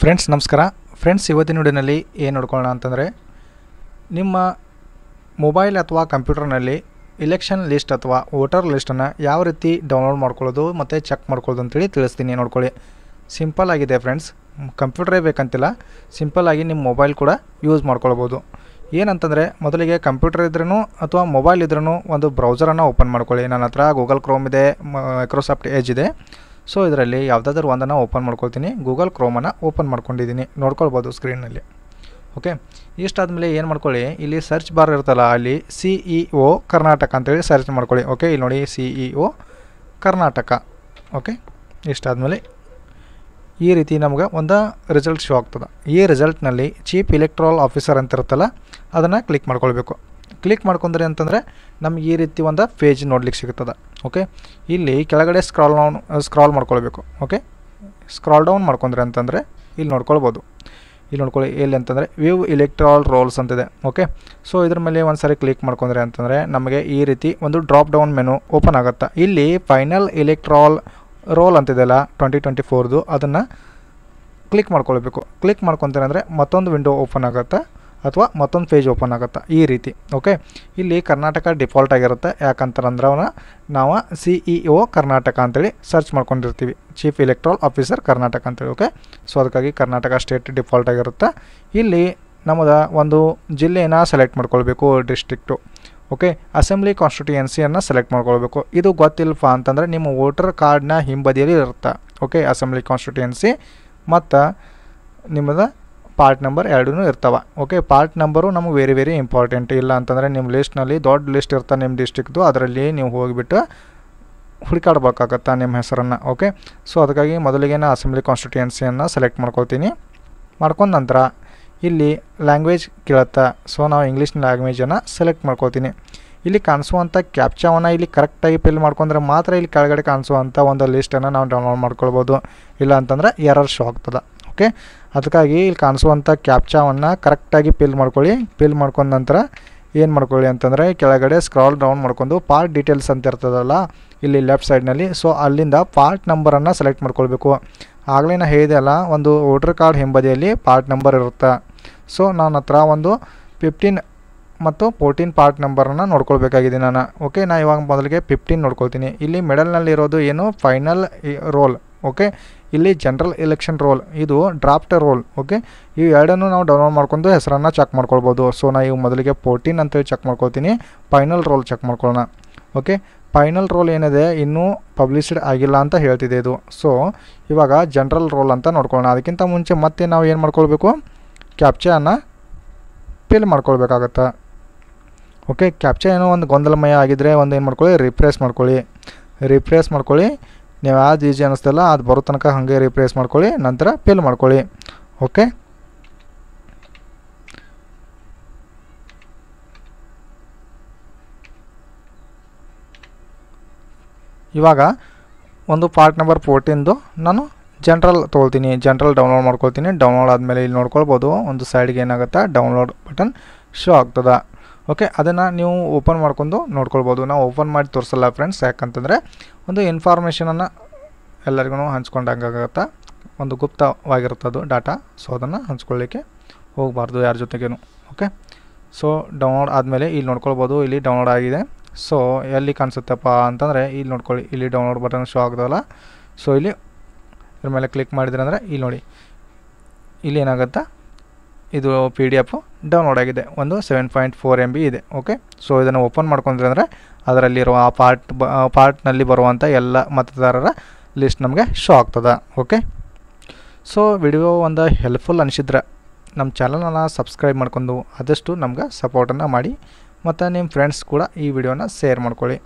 friends ನಮಸ್ಕಾರ friends ಇವತ್ತಿನ ವಿಡಿಯೋನಲ್ಲಿ ಏನು ನೋಡ್ಕೊಳ್ಳೋಣ ಅಂತಂದರೆ ನಿಮ್ಮ ಮೊಬೈಲ್ ಅಥವಾ ಕಂಪ್ಯೂಟರ್ನಲ್ಲಿ ಇಲೆಕ್ಷನ್ ಲಿಸ್ಟ್ ಅಥವಾ ವೋಟರ್ ಲಿಸ್ಟನ್ನು ಯಾವ ರೀತಿ ಡೌನ್ಲೋಡ್ ಮಾಡ್ಕೊಳ್ಳೋದು ಮತ್ತು ಚೆಕ್ ಮಾಡ್ಕೊಳ್ಳೋದು ಅಂತೇಳಿ ತಿಳಿಸ್ತೀನಿ ನೋಡ್ಕೊಳ್ಳಿ ಸಿಂಪಲ್ ಆಗಿದೆ ಫ್ರೆಂಡ್ಸ್ ಕಂಪ್ಯೂಟರೇ ಬೇಕಂತಿಲ್ಲ ಸಿಂಪಲ್ಲಾಗಿ ನಿಮ್ಮ ಮೊಬೈಲ್ ಕೂಡ ಯೂಸ್ ಮಾಡ್ಕೊಳ್ಬೋದು ಏನಂತಂದರೆ ಮೊದಲಿಗೆ ಕಂಪ್ಯೂಟರ್ ಇದ್ರೂ ಅಥವಾ ಮೊಬೈಲ್ ಇದ್ರೂ ಒಂದು ಬ್ರೌಸರನ್ನು ಓಪನ್ ಮಾಡ್ಕೊಳ್ಳಿ ನನ್ನ ಹತ್ರ ಗೂಗಲ್ ಕ್ರೋಮ್ ಇದೆ ಮೈಕ್ರೋಸಾಫ್ಟ್ ಏಜ್ ಇದೆ ಸೊ ಇದರಲ್ಲಿ ಯಾವುದಾದ್ರೂ ಒಂದನ್ನು ಓಪನ್ ಮಾಡ್ಕೊಳ್ತೀನಿ ಗೂಗಲ್ ಕ್ರೋಮನ್ನು ಓಪನ್ ಮಾಡ್ಕೊಂಡಿದ್ದೀನಿ ನೋಡ್ಕೊಳ್ಬೋದು ಸ್ಕ್ರೀನಲ್ಲಿ ಓಕೆ ಇಷ್ಟಾದಮೇಲೆ ಏನು ಮಾಡ್ಕೊಳ್ಳಿ ಇಲ್ಲಿ ಸರ್ಚ್ ಬಾರ್ ಇರುತ್ತಲ್ಲ ಅಲ್ಲಿ ಸಿ ಇ ಒ ಕರ್ನಾಟಕ ಅಂತೇಳಿ ಸರ್ಚ್ ಮಾಡ್ಕೊಳ್ಳಿ ಓಕೆ ಇಲ್ಲಿ ನೋಡಿ C E O Karnataka okay ಇಷ್ಟಾದಮೇಲೆ ಈ ರೀತಿ ನಮ್ಗೆ ಒಂದು ರಿಸಲ್ಟ್ ಶೋ ಆಗ್ತದೆ ಈ ರಿಸಲ್ಟ್ನಲ್ಲಿ ಚೀಫ್ ಇಲೆಕ್ಟ್ರಲ್ ಆಫೀಸರ್ ಅಂತ ಇರುತ್ತಲ್ಲ ಅದನ್ನು ಕ್ಲಿಕ್ ಮಾಡ್ಕೊಳ್ಬೇಕು ಕ್ಲಿಕ್ ಮಾಡ್ಕೊಂಡ್ರಿ ಅಂತಂದರೆ ನಮ್ಗೆ ಈ ರೀತಿ ಒಂದು ಪೇಜ್ ನೋಡ್ಲಿಕ್ಕೆ ಸಿಗುತ್ತದೆ ಓಕೆ ಇಲ್ಲಿ ಕೆಳಗಡೆ ಸ್ಕ್ರಾಲ್ ಡೌನ್ ಸ್ಕ್ರಾಲ್ ಮಾಡ್ಕೊಳ್ಬೇಕು ಓಕೆ ಸ್ಕ್ರಾಲ್ ಡೌನ್ ಮಾಡ್ಕೊಂಡ್ರೆ ಅಂತಂದರೆ ಇಲ್ಲಿ ನೋಡ್ಕೊಳ್ಬೋದು ಇಲ್ಲಿ ನೋಡ್ಕೊಳ್ಳಿ ಎಲ್ಲಿ ಅಂತಂದರೆ ವ್ಯೂ ಇಲೆಕ್ಟ್ರಾಲ್ ರೋಲ್ಸ್ ಅಂತಿದೆ ಓಕೆ ಸೊ ಇದ್ರ ಮೇಲೆ ಒಂದು ಸಾರಿ ಕ್ಲಿಕ್ ಮಾಡ್ಕೊಂಡ್ರೆ ಅಂತಂದರೆ ನಮಗೆ ಈ ರೀತಿ ಒಂದು ಡ್ರಾಪ್ ಡೌನ್ ಮೆನು ಓಪನ್ ಆಗುತ್ತೆ ಇಲ್ಲಿ ಫೈನಲ್ ಇಲೆಕ್ಟ್ರಾಲ್ ರೋಲ್ ಅಂತಿದೆಯಲ್ಲ ಟ್ವೆಂಟಿ ಟ್ವೆಂಟಿ ಫೋರ್ದು ಅದನ್ನು ಕ್ಲಿಕ್ ಮಾಡ್ಕೊಳ್ಬೇಕು ಕ್ಲಿಕ್ ಮಾಡ್ಕೊತಾರೆ ಅಂದರೆ ಮತ್ತೊಂದು ವಿಂಡೋ ಓಪನ್ ಆಗುತ್ತೆ ಅಥವಾ ಮತ್ತೊಂದು ಪೇಜ್ ಓಪನ್ ಆಗುತ್ತೆ ಈ ರೀತಿ ಓಕೆ ಇಲ್ಲಿ ಕರ್ನಾಟಕ ಡಿಫಾಲ್ಟ್ ಆಗಿರುತ್ತೆ ಯಾಕಂತಂದ್ರೆ ಅವನ ನಾವು C E e O Karnataka ಅಂತೇಳಿ ಸರ್ಚ್ ಮಾಡ್ಕೊಂಡಿರ್ತೀವಿ ಚೀಫ್ ಎಲೆಕ್ಟ್ರಲ್ ಆಫೀಸರ್ ಕರ್ನಾಟಕ ಅಂತೇಳಿ ಓಕೆ ಸೊ ಅದಕ್ಕಾಗಿ ಕರ್ನಾಟಕ ಸ್ಟೇಟ್ ಡಿಫಾಲ್ಟ್ ಆಗಿರುತ್ತೆ ಇಲ್ಲಿ ನಮ್ಮದ ಒಂದು ಜಿಲ್ಲೆಯನ್ನು ಸೆಲೆಕ್ಟ್ ಮಾಡ್ಕೊಳ್ಬೇಕು ಡಿಸ್ಟಿಕ್ಟು ಓಕೆ ಅಸೆಂಬ್ಲಿ ಕಾನ್ಸ್ಟಿಟ್ಯೂಯನ್ಸಿಯನ್ನು ಸೆಲೆಕ್ಟ್ ಮಾಡ್ಕೊಳ್ಬೇಕು ಇದು ಗೊತ್ತಿಲ್ಲಪ್ಪ ಅಂತಂದರೆ ನಿಮ್ಮ ವೋಟರ್ ಕಾರ್ಡ್ನ ಹಿಂಬದಿಯಲ್ಲಿ ಇರುತ್ತೆ ಓಕೆ ಅಸೆಂಬ್ಲಿ ಕಾನ್ಸ್ಟಿಟ್ಯೂಯೆನ್ಸಿ ಮತ್ತು ನಿಮ್ಮದ ಪಾರ್ಟ್ ನಂಬರ್ ಎರಡೂ ಇರ್ತವೆ ಓಕೆ ಪಾರ್ಟ್ ನಂಬರು ನಮಗೆ ವೆರಿ ವೆರಿ ಇಂಪಾರ್ಟೆಂಟ್ ಇಲ್ಲ ಅಂತಂದರೆ ನಿಮ್ಮ ಲಿಸ್ಟ್ನಲ್ಲಿ ದೊಡ್ಡ ಲಿಸ್ಟ್ ಇರ್ತಾ ನಿಮ್ಮ ಡಿಸ್ಟಿಕ್ದು ಅದರಲ್ಲಿ ನೀವು ಹೋಗಿಬಿಟ್ಟು ಹುಡುಕಾಡ್ಬೇಕಾಗತ್ತಾ ನಿಮ್ಮ ಹೆಸರನ್ನು ಓಕೆ ಸೊ ಅದಕ್ಕಾಗಿ ಮೊದಲಿಗೆ ನಾನು ಅಸೆಂಬ್ಲಿ ಕಾನ್ಸ್ಟಿಟ್ಯೂಯೆನ್ಸಿಯನ್ನು ಸೆಲೆಕ್ಟ್ ಮಾಡ್ಕೊಳ್ತೀನಿ ಮಾಡ್ಕೊಂಡ ನಂತರ ಇಲ್ಲಿ ಲ್ಯಾಂಗ್ವೇಜ್ ಕೇಳುತ್ತಾ ಸೊ ನಾವು ಇಂಗ್ಲೀಷ್ ಲ್ಯಾಂಗ್ವೇಜನ್ನು ಸೆಲೆಕ್ಟ್ ಮಾಡ್ಕೋತೀನಿ ಇಲ್ಲಿ ಕಾಣಿಸುವಂಥ ಕ್ಯಾಪ್ಚಾವನ್ನು ಇಲ್ಲಿ ಕರೆಕ್ಟಾಗಿ ಫಿಲ್ ಮಾಡ್ಕೊಂಡ್ರೆ ಮಾತ್ರ ಇಲ್ಲಿ ಕೆಳಗಡೆ ಕಾಣಿಸುವಂಥ ಒಂದು ಲಿಸ್ಟನ್ನು ನಾವು ಡೌನ್ಲೋಡ್ ಮಾಡ್ಕೊಳ್ಬೋದು ಇಲ್ಲ ಅಂತಂದರೆ ಎರರ್ ಶೋ ಆಗ್ತದೆ ಓಕೆ ಅದಕ್ಕಾಗಿ ಇಲ್ಲಿ ಕಾಣಿಸುವಂಥ ಕ್ಯಾಪ್ಚಾವನ್ನು ಕರೆಕ್ಟಾಗಿ ಪಿಲ್ ಮಾಡ್ಕೊಳ್ಳಿ ಪಿಲ್ ಮಾಡ್ಕೊಂಡ ನಂತರ ಏನು ಮಾಡ್ಕೊಳ್ಳಿ ಅಂತಂದರೆ ಕೆಳಗಡೆ ಸ್ಕ್ರಾಲ್ ಡೌನ್ ಮಾಡ್ಕೊಂಡು ಪಾರ್ಟ್ ಡೀಟೇಲ್ಸ್ ಅಂತ ಇರ್ತದಲ್ಲ ಇಲ್ಲಿ ಲೆಫ್ಟ್ ಸೈಡ್ನಲ್ಲಿ ಸೊ ಅಲ್ಲಿಂದ ಪಾರ್ಟ್ ನಂಬರನ್ನು ಸೆಲೆಕ್ಟ್ ಮಾಡ್ಕೊಳ್ಬೇಕು ಆಗಲೇ ಹೇಳಿದೆ ಅಲ್ಲ ಒಂದು ವೋಟ್ರ್ ಕಾರ್ಡ್ ಹಿಂಬದಿಯಲ್ಲಿ ಪಾರ್ಟ್ ನಂಬರ್ ಇರುತ್ತೆ ಸೊ ನಾನು ಹತ್ರ ಒಂದು ಫಿಫ್ಟೀನ್ ಮತ್ತು ಫೋರ್ಟೀನ್ ಪಾರ್ಟ್ ನಂಬರನ್ನು ನೋಡ್ಕೊಳ್ಬೇಕಾಗಿದೆ ನಾನು ಓಕೆ ನಾನು ಇವಾಗ ಮೊದಲಿಗೆ ಫಿಫ್ಟೀನ್ ನೋಡ್ಕೊಳ್ತೀನಿ ಇಲ್ಲಿ ಮೆಡಲ್ನಲ್ಲಿರೋದು ಏನು ಫೈನಲ್ ರೋಲ್ ಓಕೆ ಇಲ್ಲಿ ಜನರಲ್ ಎಲೆಕ್ಷನ್ ರೋಲ್ ಇದು ಡ್ರಾಫ್ಟ್ ರೋಲ್ ಓಕೆ ಇವು ಎರಡನ್ನು ನಾವು ಡೌನ್ಲೋಡ್ ಮಾಡ್ಕೊಂಡು ಹೆಸರನ್ನು ಚೆಕ್ ಮಾಡ್ಕೊಳ್ಬೋದು ಸೊ ನಾ ಇವು ಮೊದಲಿಗೆ ಫೋರ್ಟೀನ್ ಅಂತೇಳಿ ಚೆಕ್ ಮಾಡ್ಕೊಳ್ತೀನಿ ಫೈನಲ್ ರೋಲ್ ಚೆಕ್ ಮಾಡ್ಕೊಳ್ಳೋಣ ಓಕೆ ಫೈನಲ್ ರೋಲ್ ಏನಿದೆ ಇನ್ನೂ ಪಬ್ಲಿಷ್ಡ್ ಆಗಿಲ್ಲ ಅಂತ ಹೇಳ್ತಿದೆ ಇದು ಸೊ ಇವಾಗ ಜನರಲ್ ರೋಲ್ ಅಂತ ನೋಡ್ಕೊಳ್ಳೋಣ ಅದಕ್ಕಿಂತ ಮುಂಚೆ ಮತ್ತೆ ನಾವು ಏನು ಮಾಡ್ಕೊಳ್ಬೇಕು ಕ್ಯಾಪ್ಚನ್ನು ಫಿಲ್ ಮಾಡ್ಕೊಳ್ಬೇಕಾಗತ್ತೆ ಓಕೆ ಕ್ಯಾಪ್ಚಾ ಏನೋ ಒಂದು ಗೊಂದಲಮಯ ಆಗಿದ್ದರೆ ಒಂದು ಏನು ಮಾಡ್ಕೊಳ್ಳಿ ರಿಫ್ರೆಶ್ ಮಾಡ್ಕೊಳ್ಳಿ ರಿಫ್ರೆಶ್ ಮಾಡ್ಕೊಳ್ಳಿ ನೀವು ಯಾವ್ದು ಈಜಿ ಅನ್ನಿಸ್ತಲ್ಲ ಅದು ಬರೋ ತನಕ ಹಾಗೆ ರೀಪ್ಲೇಸ್ ಮಾಡ್ಕೊಳ್ಳಿ ನಂತರ ಫಿಲ್ ಮಾಡ್ಕೊಳ್ಳಿ ಓಕೆ ಇವಾಗ ಒಂದು ಪಾರ್ಟ್ ನಂಬರ್ ಫೋರ್ಟೀನ್ದು ನಾನು ಜನ್ರಲ್ ತೊಗೊಳ್ತೀನಿ ಜನ್ರಲ್ ಡೌನ್ಲೋಡ್ ಮಾಡ್ಕೊಳ್ತೀನಿ ಡೌನ್ಲೋಡ್ ಆದಮೇಲೆ ಇಲ್ಲಿ ನೋಡ್ಕೊಳ್ಬೋದು ಒಂದು ಸೈಡ್ಗೆ ಏನಾಗುತ್ತೆ ಡೌನ್ಲೋಡ್ ಬಟನ್ ಶೋ ಆಗ್ತದೆ ಓಕೆ ಅದನ್ನು ನೀವು ಓಪನ್ ಮಾಡ್ಕೊಂಡು ನೋಡ್ಕೊಳ್ಬೋದು ನಾವು ಓಪನ್ ಮಾಡಿ ತೋರಿಸಲ್ಲ ಫ್ರೆಂಡ್ಸ್ ಯಾಕಂತಂದರೆ ಒಂದು ಇನ್ಫಾರ್ಮೇಷನನ್ನು ಎಲ್ಲರಿಗೂ ಆಗುತ್ತಾ ಒಂದು ಗುಪ್ತವಾಗಿರುತ್ತದು ಡಾಟಾ ಸೊ ಅದನ್ನು ಹಂಚ್ಕೊಳ್ಳಿಕ್ಕೆ ಹೋಗಬಾರ್ದು ಯಾರ ಜೊತೆಗೇನು ಓಕೆ ಸೊ ಡೌನ್ಲೋಡ್ ಆದಮೇಲೆ ಇಲ್ಲಿ ನೋಡ್ಕೊಳ್ಬೋದು ಇಲ್ಲಿ ಡೌನ್ಲೋಡ್ ಆಗಿದೆ ಸೊ ಎಲ್ಲಿ ಕಾಣಿಸುತ್ತಪ್ಪ ಅಂತಂದರೆ ಇಲ್ಲಿ ನೋಡ್ಕೊಳ್ಳಿ ಇಲ್ಲಿ ಡೌನ್ಲೋಡ್ ಬಟನ್ ಶೋ ಆಗ್ದಲ್ಲ ಸೊ ಇಲ್ಲಿ ಇದ್ರ ಮೇಲೆ ಕ್ಲಿಕ್ ಮಾಡಿದ್ರೆ ಅಂದರೆ ಇಲ್ಲಿ ನೋಡಿ ಇಲ್ಲಿ ಏನಾಗುತ್ತೆ ಇದು ಪಿ ಡಿ ಎಫು ಡೌನ್ಲೋಡ್ ಆಗಿದೆ ಒಂದು seven point four M B ಇದೆ ಓಕೆ ಸೊ ಇದನ್ನು ಓಪನ್ ಮಾಡ್ಕೊಂಡ್ರೆ ಅಂದರೆ ಅದರಲ್ಲಿರುವ ಆ ಪಾರ್ಟ್ ಬ ಪಾರ್ಟ್ನಲ್ಲಿ ಬರುವಂಥ ಎಲ್ಲ ಮತದಾರರ ಲಿಸ್ಟ್ ನಮಗೆ ಶೋ ಆಗ್ತದೆ ಓಕೆ ಸೊ ವಿಡಿಯೋ ಒಂದು ಹೆಲ್ಪ್ಫುಲ್ ಅನಿಸಿದ್ರೆ ನಮ್ಮ ಚಾನಲನ್ನು ಸಬ್ಸ್ಕ್ರೈಬ್ ಮಾಡ್ಕೊಂಡು ಆದಷ್ಟು ನಮ್ಗೆ ಸಪೋರ್ಟನ್ನು ಮಾಡಿ ಮತ್ತು ನಿಮ್ಮ ಫ್ರೆಂಡ್ಸ್ ಕೂಡ ಈ ವಿಡಿಯೋನ ಶೇರ್ ಮಾಡ್ಕೊಳ್ಳಿ